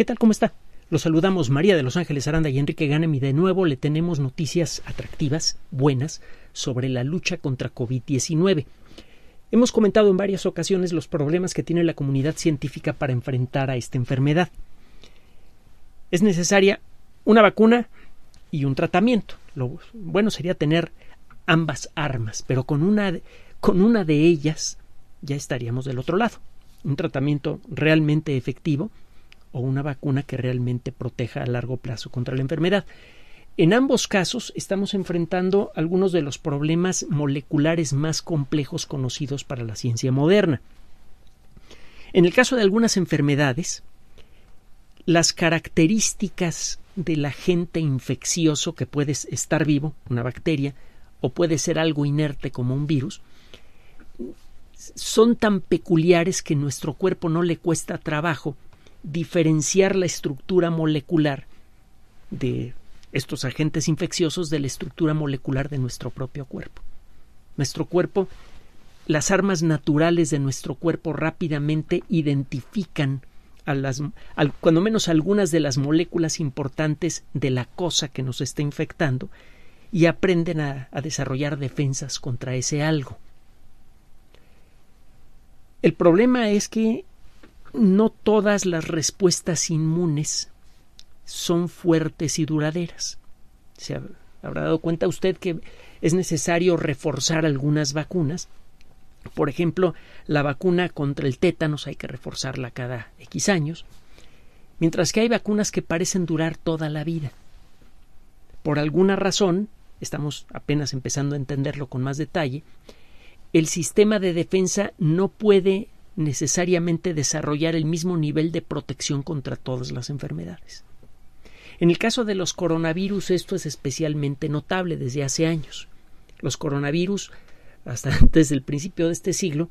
¿Qué tal? ¿Cómo está? Los saludamos María de Los Ángeles Aranda y Enrique Ganem y de nuevo le tenemos noticias atractivas, buenas, sobre la lucha contra COVID-19. Hemos comentado en varias ocasiones los problemas que tiene la comunidad científica para enfrentar a esta enfermedad. Es necesaria una vacuna y un tratamiento. Lo bueno sería tener ambas armas, pero con una, con una de ellas ya estaríamos del otro lado. Un tratamiento realmente efectivo o una vacuna que realmente proteja a largo plazo contra la enfermedad. En ambos casos estamos enfrentando algunos de los problemas moleculares más complejos conocidos para la ciencia moderna. En el caso de algunas enfermedades, las características del agente infeccioso que puede estar vivo, una bacteria, o puede ser algo inerte como un virus, son tan peculiares que nuestro cuerpo no le cuesta trabajo diferenciar la estructura molecular de estos agentes infecciosos de la estructura molecular de nuestro propio cuerpo. Nuestro cuerpo, las armas naturales de nuestro cuerpo rápidamente identifican a las, cuando menos algunas de las moléculas importantes de la cosa que nos está infectando y aprenden a desarrollar defensas contra ese algo. El problema es que no todas las respuestas inmunes son fuertes y duraderas. Se habrá dado cuenta usted que es necesario reforzar algunas vacunas. Por ejemplo, la vacuna contra el tétanos hay que reforzarla cada X años, mientras que hay vacunas que parecen durar toda la vida. Por alguna razón, estamos apenas empezando a entenderlo con más detalle, el sistema de defensa no puede necesariamente desarrollar el mismo nivel de protección contra todas las enfermedades. En el caso de los coronavirus esto es especialmente notable desde hace años. Los coronavirus, hasta antes del principio de este siglo,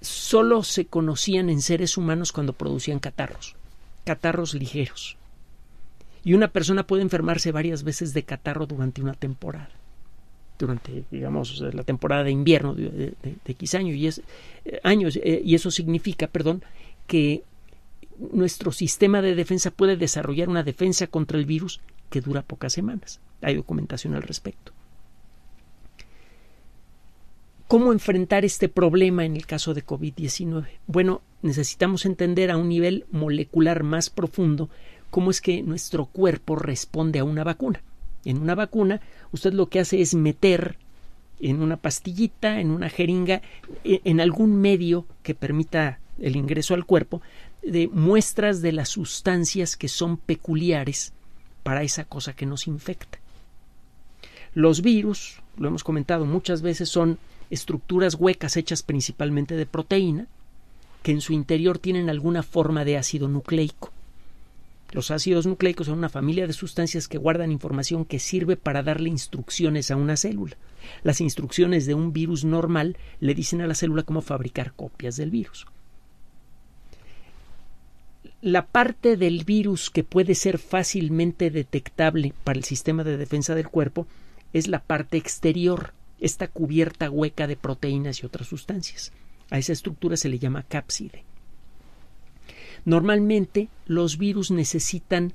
solo se conocían en seres humanos cuando producían catarros, catarros ligeros. Y una persona puede enfermarse varias veces de catarro durante una temporada durante, digamos, la temporada de invierno de, X años, y es, eh, años, eh, y eso significa, perdón, que nuestro sistema de defensa puede desarrollar una defensa contra el virus que dura pocas semanas. Hay documentación al respecto. ¿Cómo enfrentar este problema en el caso de COVID-19? Bueno, necesitamos entender a un nivel molecular más profundo cómo es que nuestro cuerpo responde a una vacuna en una vacuna, usted lo que hace es meter en una pastillita, en una jeringa, e, en algún medio que permita el ingreso al cuerpo de muestras de las sustancias que son peculiares para esa cosa que nos infecta. Los virus, lo hemos comentado muchas veces, son estructuras huecas hechas principalmente de proteína, que en su interior tienen alguna forma de ácido nucleico. Los ácidos nucleicos son una familia de sustancias que guardan información que sirve para darle instrucciones a una célula. Las instrucciones de un virus normal le dicen a la célula cómo fabricar copias del virus. La parte del virus que puede ser fácilmente detectable para el sistema de defensa del cuerpo es la parte exterior, esta cubierta hueca de proteínas y otras sustancias. A esa estructura se le llama cápside. Normalmente los virus necesitan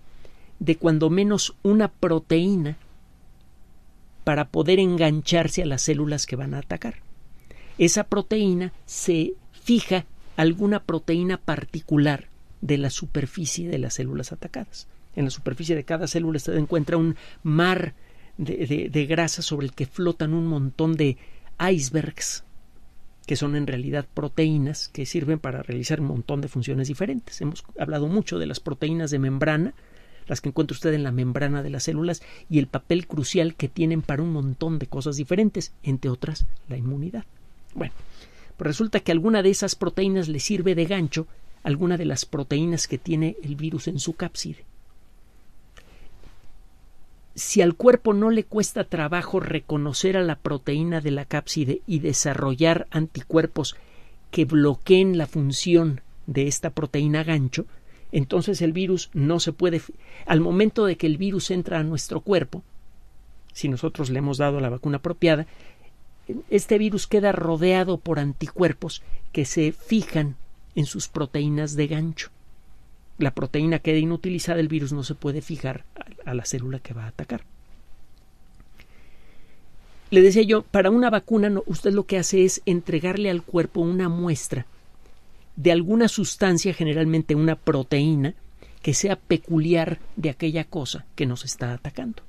de cuando menos una proteína para poder engancharse a las células que van a atacar. Esa proteína se fija alguna proteína particular de la superficie de las células atacadas. En la superficie de cada célula se encuentra un mar de, de grasa sobre el que flotan un montón de icebergs que son en realidad proteínas que sirven para realizar un montón de funciones diferentes. Hemos hablado mucho de las proteínas de membrana, las que encuentra usted en la membrana de las células y el papel crucial que tienen para un montón de cosas diferentes, entre otras la inmunidad. Bueno, pues resulta que alguna de esas proteínas le sirve de gancho a alguna de las proteínas que tiene el virus en su cápside si al cuerpo no le cuesta trabajo reconocer a la proteína de la cápside y desarrollar anticuerpos que bloqueen la función de esta proteína gancho, entonces el virus no se puede. Al momento de que el virus entra a nuestro cuerpo, si nosotros le hemos dado la vacuna apropiada, este virus queda rodeado por anticuerpos que se fijan en sus proteínas de gancho. La proteína queda inutilizada, el virus no se puede fijar a la célula que va a atacar. Le decía yo, para una vacuna usted lo que hace es entregarle al cuerpo una muestra de alguna sustancia, generalmente una proteína, que sea peculiar de aquella cosa que nos está atacando.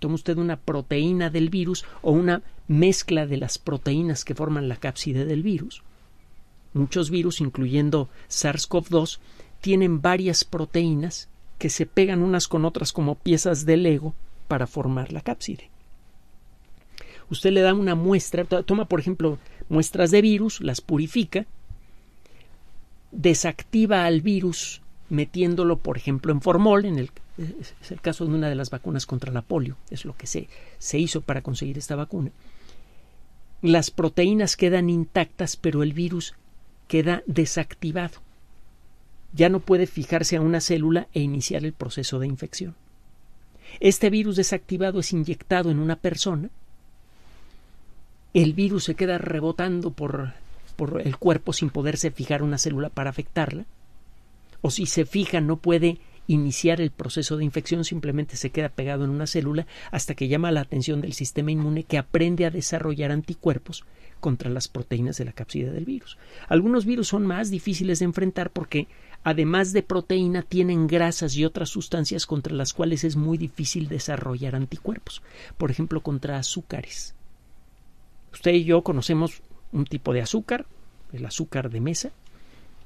Toma usted una proteína del virus o una mezcla de las proteínas que forman la cápside del virus. Muchos virus, incluyendo SARS-CoV-2, tienen varias proteínas que se pegan unas con otras como piezas de Lego para formar la cápside. Usted le da una muestra, toma por ejemplo muestras de virus, las purifica, desactiva al virus metiéndolo por ejemplo en formol, en el, es el caso de una de las vacunas contra la polio, es lo que se, se hizo para conseguir esta vacuna. Las proteínas quedan intactas pero el virus queda desactivado ya no puede fijarse a una célula e iniciar el proceso de infección. Este virus desactivado es inyectado en una persona, el virus se queda rebotando por, por el cuerpo sin poderse fijar una célula para afectarla, o si se fija no puede iniciar el proceso de infección, simplemente se queda pegado en una célula hasta que llama la atención del sistema inmune que aprende a desarrollar anticuerpos contra las proteínas de la cápsida del virus. Algunos virus son más difíciles de enfrentar porque además de proteína tienen grasas y otras sustancias contra las cuales es muy difícil desarrollar anticuerpos, por ejemplo contra azúcares. Usted y yo conocemos un tipo de azúcar, el azúcar de mesa,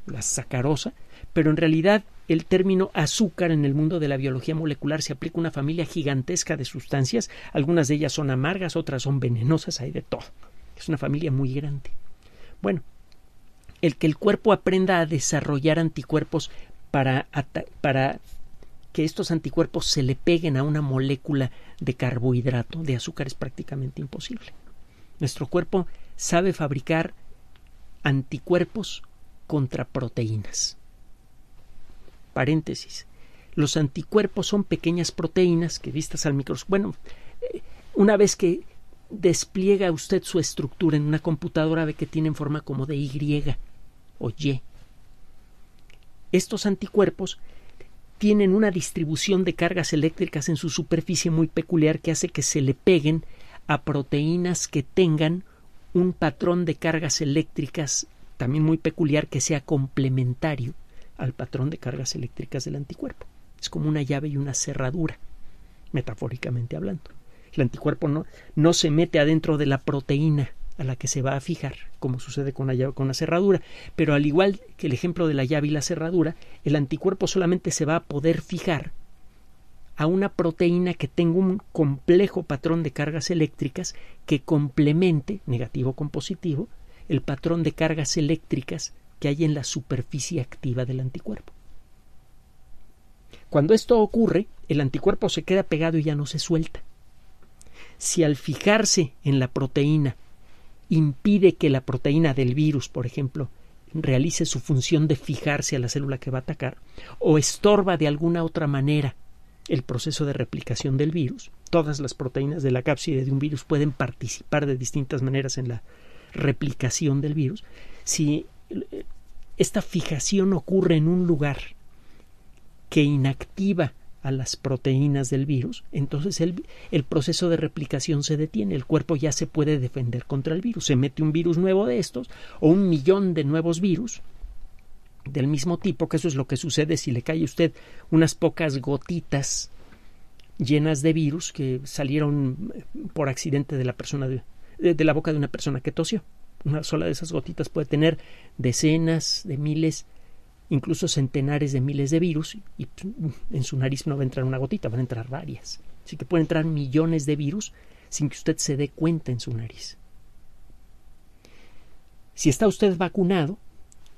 la sacarosa, pero en realidad el término azúcar en el mundo de la biología molecular se aplica a una familia gigantesca de sustancias, algunas de ellas son amargas, otras son venenosas, hay de todo. Es una familia muy grande. Bueno, el que el cuerpo aprenda a desarrollar anticuerpos para, para que estos anticuerpos se le peguen a una molécula de carbohidrato, de azúcar, es prácticamente imposible. Nuestro cuerpo sabe fabricar anticuerpos contra proteínas. Paréntesis. Los anticuerpos son pequeñas proteínas que vistas al microscopio. Bueno, eh, una vez que despliega usted su estructura en una computadora ve que tienen forma como de Y o Y. Estos anticuerpos tienen una distribución de cargas eléctricas en su superficie muy peculiar que hace que se le peguen a proteínas que tengan un patrón de cargas eléctricas también muy peculiar que sea complementario al patrón de cargas eléctricas del anticuerpo. Es como una llave y una cerradura, metafóricamente hablando. El anticuerpo no, no se mete adentro de la proteína a la que se va a fijar, como sucede con la, llave, con la cerradura, pero al igual que el ejemplo de la llave y la cerradura, el anticuerpo solamente se va a poder fijar a una proteína que tenga un complejo patrón de cargas eléctricas que complemente, negativo con positivo, el patrón de cargas eléctricas que hay en la superficie activa del anticuerpo. Cuando esto ocurre, el anticuerpo se queda pegado y ya no se suelta. Si al fijarse en la proteína impide que la proteína del virus, por ejemplo, realice su función de fijarse a la célula que va a atacar, o estorba de alguna otra manera el proceso de replicación del virus. Todas las proteínas de la cápside de un virus pueden participar de distintas maneras en la replicación del virus, si eh, esta fijación ocurre en un lugar que inactiva a las proteínas del virus, entonces el, el, proceso de replicación se detiene, el cuerpo ya se puede defender contra el virus, se mete un virus nuevo de estos o un millón de nuevos virus del mismo tipo, que eso es lo que sucede si le cae a usted unas pocas gotitas llenas de virus que salieron eh, por accidente de la persona de, de la boca de una persona que tosió. Una sola de esas gotitas puede tener decenas de miles, incluso centenares de miles de virus y mm, en su nariz no va a entrar una gotita, van a entrar varias. Así que pueden entrar millones de virus sin que usted se dé cuenta en su nariz. Si está usted vacunado,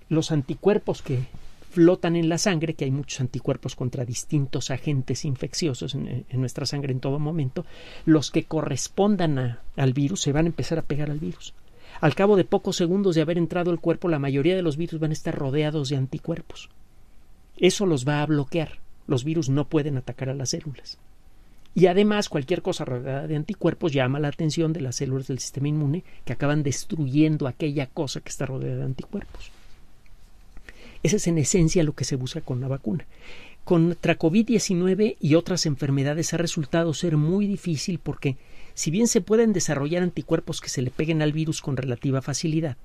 los anticuerpos que flotan en la sangre, que hay muchos anticuerpos contra distintos agentes infecciosos en, eh, nuestra sangre en todo momento, los que correspondan al virus se van a empezar a pegar al virus. Al cabo de pocos segundos de haber entrado el cuerpo, la mayoría de los virus van a estar rodeados de anticuerpos. Eso los va a bloquear. Los virus no pueden atacar a las células. Y además, cualquier cosa rodeada de anticuerpos llama la atención de las células del sistema inmune que acaban destruyendo aquella cosa que está rodeada de anticuerpos. Eso es en esencia lo que se busca con la vacuna. Contra COVID-19 y otras enfermedades ha resultado ser muy difícil porque, si bien se pueden desarrollar anticuerpos que se le peguen al virus con relativa facilidad,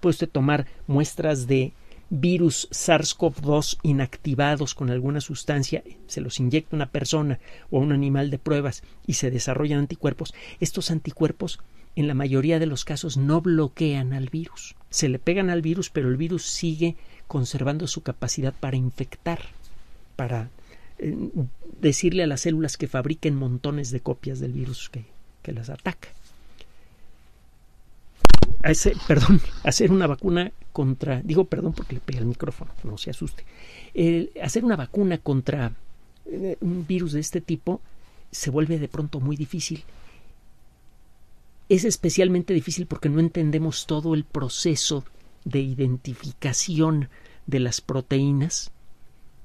puede usted tomar muestras de virus SARS-CoV-2 inactivados con alguna sustancia, se los inyecta una persona o a un animal de pruebas y se desarrollan anticuerpos, estos anticuerpos en la mayoría de los casos no bloquean al virus se le pegan al virus, pero el virus sigue conservando su capacidad para infectar, para eh, decirle a las células que fabriquen montones de copias del virus que, las ataca. perdón, hacer una vacuna contra, digo perdón porque le pegué el micrófono, no se asuste, hacer una vacuna contra eh, un virus de este tipo se vuelve de pronto muy difícil es especialmente difícil porque no entendemos todo el proceso de identificación de las proteínas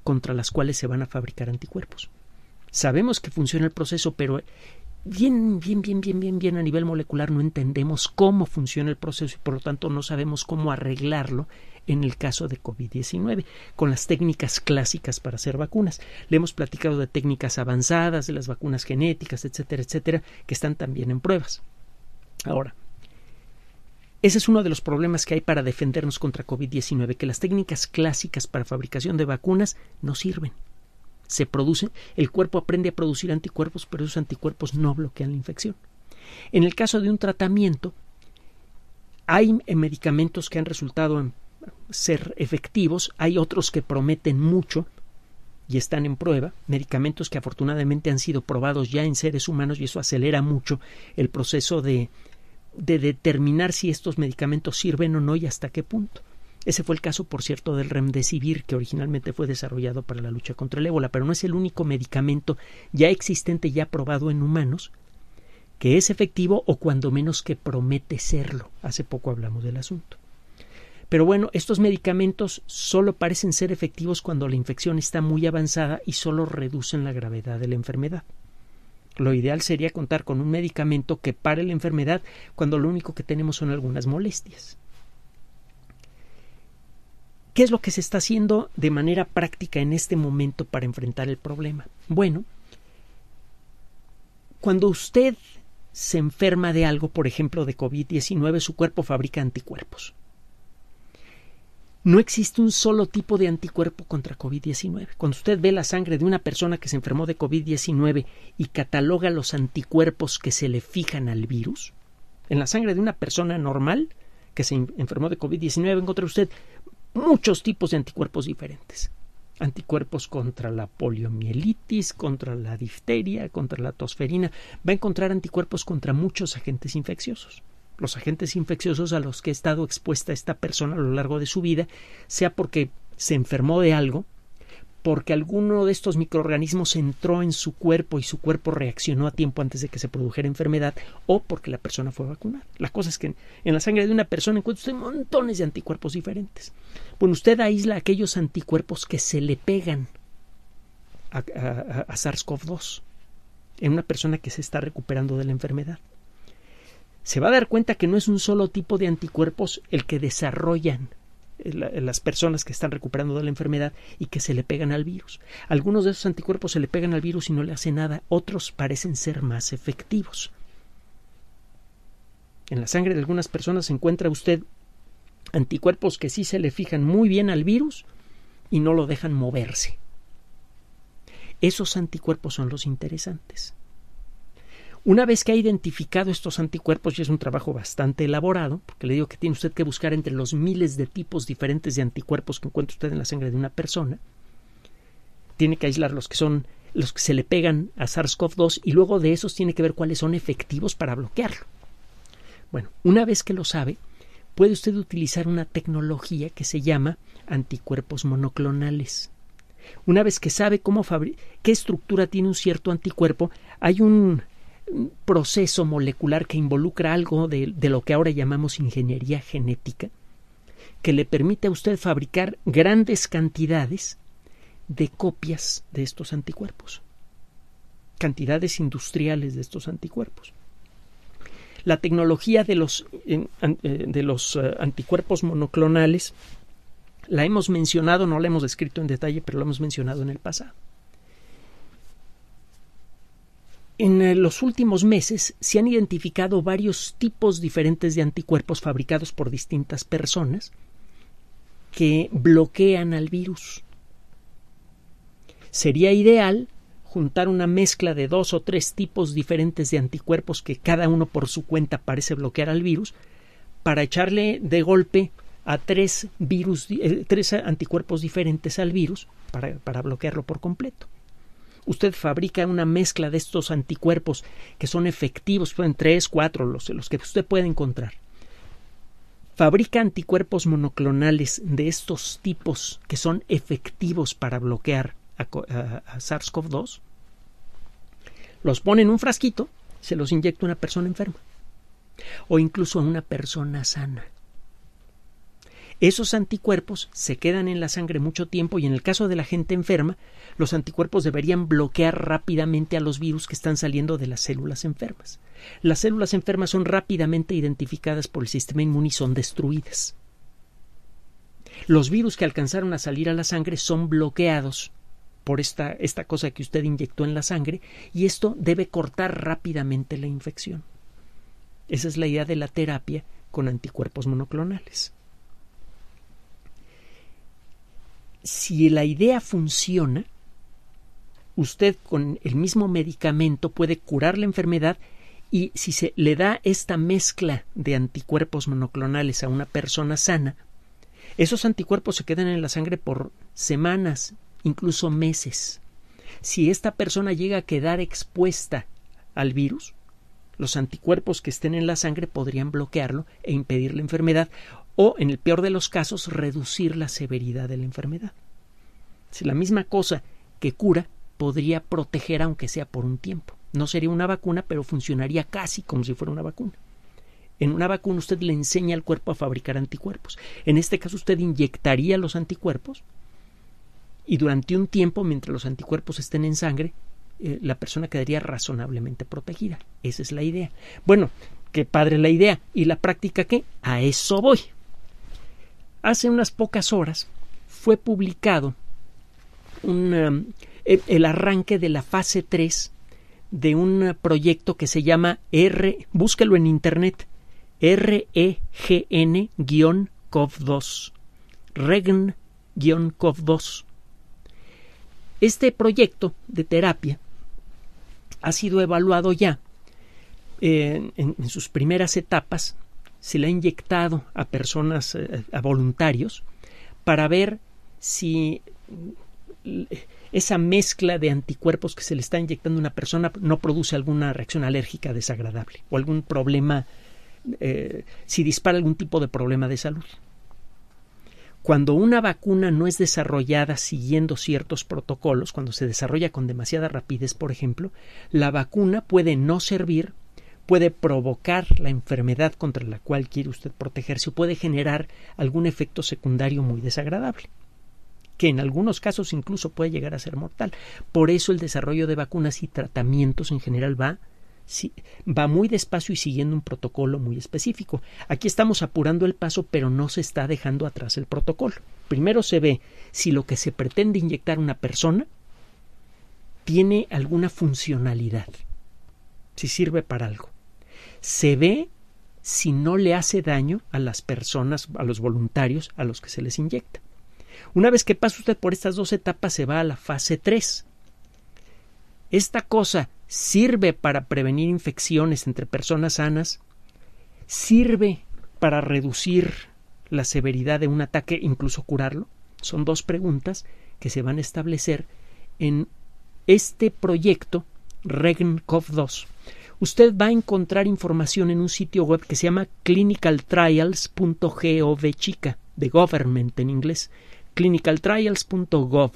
contra las cuales se van a fabricar anticuerpos. Sabemos que funciona el proceso, pero bien, bien, bien, bien, bien, bien a nivel molecular no entendemos cómo funciona el proceso y por lo tanto no sabemos cómo arreglarlo en el caso de COVID-19, con las técnicas clásicas para hacer vacunas. Le hemos platicado de técnicas avanzadas, de las vacunas genéticas, etcétera, etcétera, que están también en pruebas. Ahora, ese es uno de los problemas que hay para defendernos contra COVID-19, que las técnicas clásicas para fabricación de vacunas no sirven. Se producen, el cuerpo aprende a producir anticuerpos, pero esos anticuerpos no bloquean la infección. En el caso de un tratamiento, hay eh, medicamentos que han resultado ser efectivos, hay otros que prometen mucho, y están en prueba, medicamentos que afortunadamente han sido probados ya en seres humanos y eso acelera mucho el proceso de, de determinar si estos medicamentos sirven o no y hasta qué punto. Ese fue el caso, por cierto, del remdesivir, que originalmente fue desarrollado para la lucha contra el ébola, pero no es el único medicamento ya existente, ya probado en humanos, que es efectivo o cuando menos que promete serlo. Hace poco hablamos del asunto. Pero bueno, estos medicamentos solo parecen ser efectivos cuando la infección está muy avanzada y solo reducen la gravedad de la enfermedad. Lo ideal sería contar con un medicamento que pare la enfermedad cuando lo único que tenemos son algunas molestias. ¿Qué es lo que se está haciendo de manera práctica en este momento para enfrentar el problema? Bueno, cuando usted se enferma de algo, por ejemplo de COVID-19, su cuerpo fabrica anticuerpos. No existe un solo tipo de anticuerpo contra COVID-19. Cuando usted ve la sangre de una persona que se enfermó de COVID-19 y cataloga los anticuerpos que se le fijan al virus, en la sangre de una persona normal que se enfermó de COVID-19 encuentra usted muchos tipos de anticuerpos diferentes. Anticuerpos contra la poliomielitis, contra la difteria, contra la tosferina. Va a encontrar anticuerpos contra muchos agentes infecciosos los agentes infecciosos a los que ha estado expuesta esta persona a lo largo de su vida, sea porque se enfermó de algo, porque alguno de estos microorganismos entró en su cuerpo y su cuerpo reaccionó a tiempo antes de que se produjera enfermedad o porque la persona fue vacunada. La cosa es que en la sangre de una persona encuentra usted montones de anticuerpos diferentes. Bueno, usted aísla aquellos anticuerpos que se le pegan a, SARS-CoV-2 en una persona que se está recuperando de la enfermedad se va a dar cuenta que no es un solo tipo de anticuerpos el que desarrollan eh, eh, las personas que están recuperando de la enfermedad y que se le pegan al virus. Algunos de esos anticuerpos se le pegan al virus y no le hace nada, otros parecen ser más efectivos. En la sangre de algunas personas se encuentra usted anticuerpos que sí se le fijan muy bien al virus y no lo dejan moverse. Esos anticuerpos son los interesantes. Una vez que ha identificado estos anticuerpos, y es un trabajo bastante elaborado, porque le digo que tiene usted que buscar entre los miles de tipos diferentes de anticuerpos que encuentra usted en la sangre de una persona, tiene que aislar los que son los que se le pegan a SARS-CoV-2 y luego de esos tiene que ver cuáles son efectivos para bloquearlo. Bueno, una vez que lo sabe, puede usted utilizar una tecnología que se llama anticuerpos monoclonales. Una vez que sabe cómo qué estructura tiene un cierto anticuerpo, hay un proceso molecular que involucra algo de, lo que ahora llamamos ingeniería genética, que le permite a usted fabricar grandes cantidades de copias de estos anticuerpos, cantidades industriales de estos anticuerpos. La tecnología de los, eh, de los eh, anticuerpos monoclonales la hemos mencionado, no la hemos descrito en detalle, pero lo hemos mencionado en el pasado. En eh, los últimos meses se han identificado varios tipos diferentes de anticuerpos fabricados por distintas personas que bloquean al virus. Sería ideal juntar una mezcla de dos o tres tipos diferentes de anticuerpos que cada uno por su cuenta parece bloquear al virus para echarle de golpe a tres, virus, eh, tres anticuerpos diferentes al virus para bloquearlo por completo usted fabrica una mezcla de estos anticuerpos que son efectivos, pueden tres, cuatro, los, los que usted puede encontrar. Fabrica anticuerpos monoclonales de estos tipos que son efectivos para bloquear a, a SARS-CoV-2. Los pone en un frasquito, se los inyecta a una persona enferma o incluso a una persona sana. Esos anticuerpos se quedan en la sangre mucho tiempo y en el caso de la gente enferma, los anticuerpos deberían bloquear rápidamente a los virus que están saliendo de las células enfermas. Las células enfermas son rápidamente identificadas por el sistema inmune y son destruidas. Los virus que alcanzaron a salir a la sangre son bloqueados por esta, esta cosa que usted inyectó en la sangre y esto debe cortar rápidamente la infección. Esa es la idea de la terapia con anticuerpos monoclonales. si la idea funciona, usted con el mismo medicamento puede curar la enfermedad y si se le da esta mezcla de anticuerpos monoclonales a una persona sana, esos anticuerpos se quedan en la sangre por semanas, incluso meses. Si esta persona llega a quedar expuesta al virus, los anticuerpos que estén en la sangre podrían bloquearlo e impedir la enfermedad o, en el peor de los casos, reducir la severidad de la enfermedad. Si la misma cosa que cura podría proteger aunque sea por un tiempo. No sería una vacuna, pero funcionaría casi como si fuera una vacuna. En una vacuna usted le enseña al cuerpo a fabricar anticuerpos. En este caso usted inyectaría los anticuerpos y durante un tiempo, mientras los anticuerpos estén en sangre, eh, la persona quedaría razonablemente protegida. Esa es la idea. Bueno, qué padre la idea. ¿Y la práctica qué? A eso voy hace unas pocas horas fue publicado um, e, el, arranque de la fase 3 de un proyecto que se llama R, búsquelo en internet, REGN-COV2, REGN-COV2. Este proyecto de terapia ha sido evaluado ya eh, en sus primeras etapas se le ha inyectado a personas, eh, a voluntarios, para ver si esa mezcla de anticuerpos que se le está inyectando a una persona no produce alguna reacción alérgica desagradable o algún problema, eh, si dispara algún tipo de problema de salud. Cuando una vacuna no es desarrollada siguiendo ciertos protocolos, cuando se desarrolla con demasiada rapidez, por ejemplo, la vacuna puede no servir puede provocar la enfermedad contra la cual quiere usted protegerse o puede generar algún efecto secundario muy desagradable que en algunos casos incluso puede llegar a ser mortal. Por eso el desarrollo de vacunas y tratamientos en general va, va muy despacio y siguiendo un protocolo muy específico. Aquí estamos apurando el paso, pero no se está dejando atrás el protocolo. Primero se ve si lo que se pretende inyectar una persona tiene alguna funcionalidad, si sirve para algo se ve si no le hace daño a las personas, a los voluntarios a los que se les inyecta. Una vez que pasa usted por estas dos etapas, se va a la fase 3. Esta cosa sirve para prevenir infecciones entre personas sanas, sirve para reducir la severidad de un ataque, incluso curarlo. Son dos preguntas que se van a establecer en este proyecto REGN-COV2 usted va a encontrar información en un sitio web que se llama clinicaltrials.gov chica, de government en inglés, clinicaltrials.gov.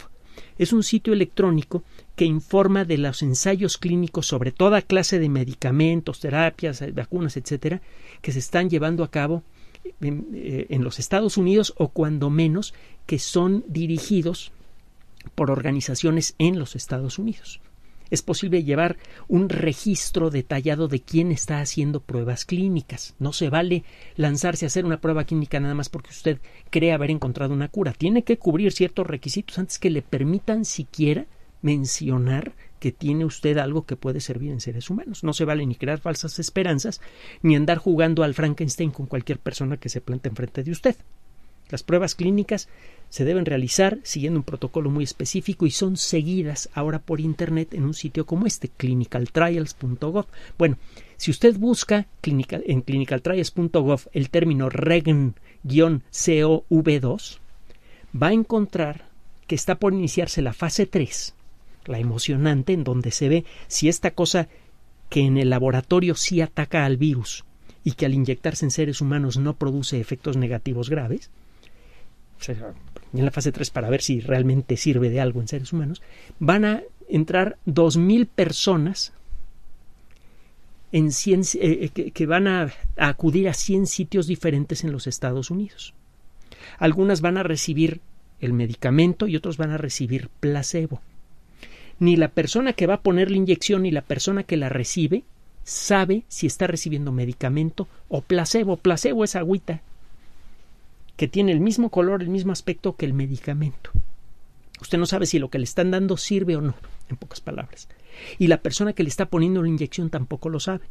Es un sitio electrónico que informa de los ensayos clínicos sobre toda clase de medicamentos, terapias, eh, vacunas, etcétera, que se están llevando a cabo en, eh, en los Estados Unidos o cuando menos que son dirigidos por organizaciones en los Estados Unidos es posible llevar un registro detallado de quién está haciendo pruebas clínicas. No se vale lanzarse a hacer una prueba clínica nada más porque usted cree haber encontrado una cura. Tiene que cubrir ciertos requisitos antes que le permitan siquiera mencionar que tiene usted algo que puede servir en seres humanos. No se vale ni crear falsas esperanzas, ni andar jugando al Frankenstein con cualquier persona que se plante enfrente de usted. Las pruebas clínicas se deben realizar siguiendo un protocolo muy específico y son seguidas ahora por Internet en un sitio como este, clinicaltrials.gov. Bueno, si usted busca en clinicaltrials.gov el término REGN-COV2, va a encontrar que está por iniciarse la fase 3, la emocionante en donde se ve si esta cosa que en el laboratorio sí ataca al virus y que al inyectarse en seres humanos no produce efectos negativos graves, en la fase 3 para ver si realmente sirve de algo en seres humanos, van a entrar 2.000 personas en eh, eh, que, van a, acudir a 100 sitios diferentes en los Estados Unidos. Algunas van a recibir el medicamento y otros van a recibir placebo. Ni la persona que va a poner la inyección ni la persona que la recibe sabe si está recibiendo medicamento o placebo. Placebo es agüita que tiene el mismo color, el mismo aspecto que el medicamento. Usted no sabe si lo que le están dando sirve o no, en pocas palabras. Y la persona que le está poniendo la inyección tampoco lo sabe.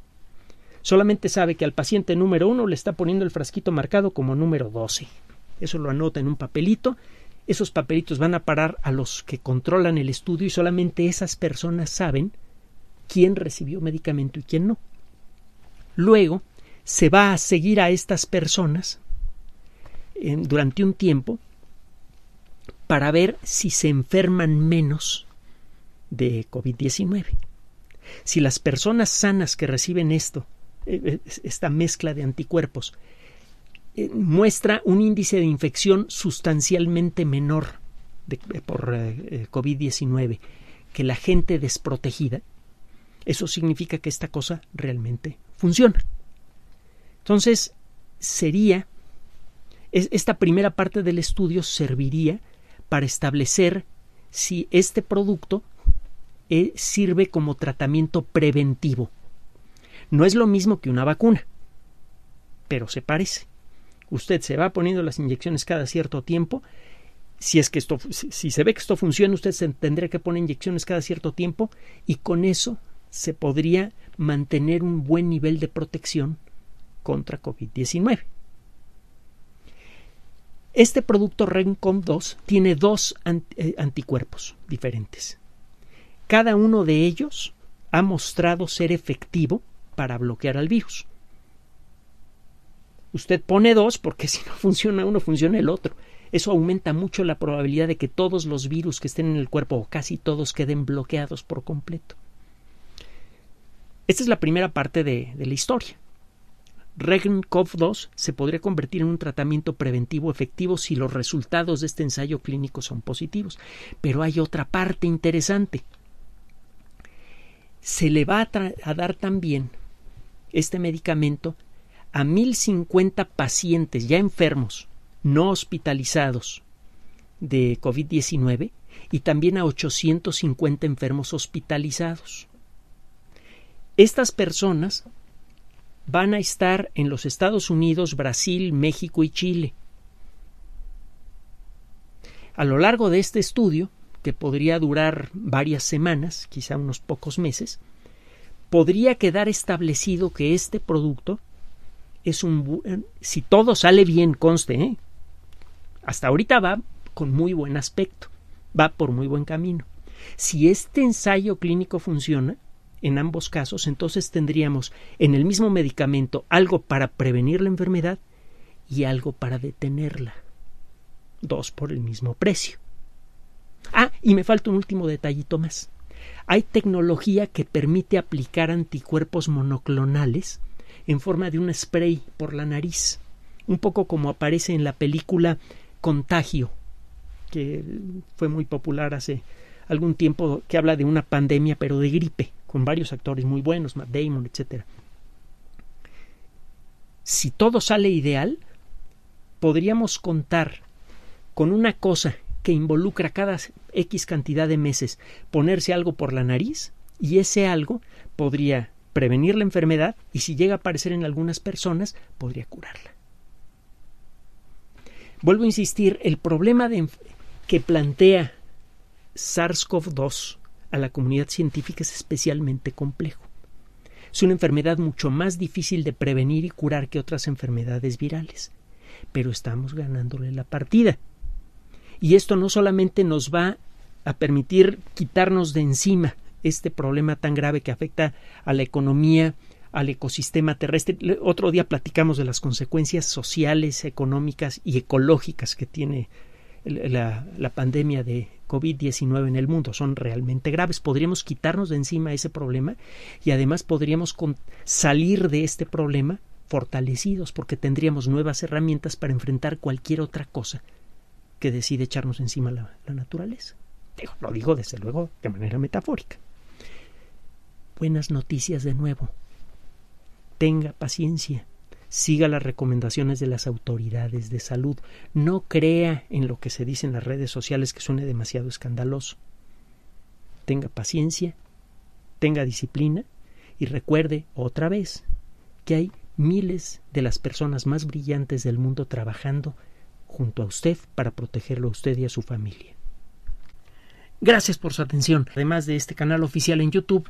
Solamente sabe que al paciente número uno le está poniendo el frasquito marcado como número 12. Eso lo anota en un papelito. Esos papelitos van a parar a los que controlan el estudio y solamente esas personas saben quién recibió medicamento y quién no. Luego se va a seguir a estas personas durante un tiempo para ver si se enferman menos de COVID-19. Si las personas sanas que reciben esto, eh, eh, esta mezcla de anticuerpos, eh, muestra un índice de infección sustancialmente menor por COVID-19 que la gente desprotegida, eso significa que esta cosa realmente funciona. Entonces, sería esta primera parte del estudio serviría para establecer si este producto eh, sirve como tratamiento preventivo. No es lo mismo que una vacuna, pero se parece. Usted se va poniendo las inyecciones cada cierto tiempo. Si es que esto, si se ve que esto funciona, usted se tendría que poner inyecciones cada cierto tiempo y con eso se podría mantener un buen nivel de protección contra COVID-19. Este producto Rencom 2 tiene dos eh, anticuerpos diferentes. Cada uno de ellos ha mostrado ser efectivo para bloquear al virus. Usted pone dos porque si no funciona uno, funciona el otro. Eso aumenta mucho la probabilidad de que todos los virus que estén en el cuerpo o casi todos queden bloqueados por completo. Esta es la primera parte de, de la historia cov 2 se podría convertir en un tratamiento preventivo efectivo si los resultados de este ensayo clínico son positivos. Pero hay otra parte interesante. Se le va a dar también este medicamento a 1050 pacientes ya enfermos, no hospitalizados de COVID-19 y también a 850 enfermos hospitalizados. Estas personas van a estar en los Estados Unidos, Brasil, México y Chile. A lo largo de este estudio, que podría durar varias semanas, quizá unos pocos meses, podría quedar establecido que este producto es un si todo sale bien conste ¿eh? hasta ahorita va con muy buen aspecto va por muy buen camino si este ensayo clínico funciona en ambos casos, entonces tendríamos en el mismo medicamento algo para prevenir la enfermedad y algo para detenerla. Dos por el mismo precio. Ah, y me falta un último detallito más. Hay tecnología que permite aplicar anticuerpos monoclonales en forma de un spray por la nariz, un poco como aparece en la película Contagio, que fue muy popular hace algún tiempo, que habla de una pandemia pero de gripe con varios actores muy buenos, Matt Damon, etc. Si todo sale ideal, podríamos contar con una cosa que involucra cada X cantidad de meses ponerse algo por la nariz y ese algo podría prevenir la enfermedad y si llega a aparecer en algunas personas podría curarla. Vuelvo a insistir, el problema de, que plantea SARS-CoV-2 a la comunidad científica es especialmente complejo. Es una enfermedad mucho más difícil de prevenir y curar que otras enfermedades virales, pero estamos ganándole la partida. Y esto no solamente nos va a permitir quitarnos de encima este problema tan grave que afecta a la economía, al ecosistema terrestre. Otro día platicamos de las consecuencias sociales, económicas y ecológicas que tiene la, pandemia de COVID-19 en el mundo. Son realmente graves. Podríamos quitarnos de encima ese problema y además podríamos salir de este problema fortalecidos porque tendríamos nuevas herramientas para enfrentar cualquier otra cosa que decide echarnos encima la, naturaleza. lo digo desde luego de manera metafórica. Buenas noticias de nuevo. Tenga paciencia siga las recomendaciones de las autoridades de salud, no crea en lo que se dice en las redes sociales que suene demasiado escandaloso. Tenga paciencia, tenga disciplina y recuerde otra vez que hay miles de las personas más brillantes del mundo trabajando junto a usted para protegerlo a usted y a su familia. Gracias por su atención. Además de este canal oficial en YouTube,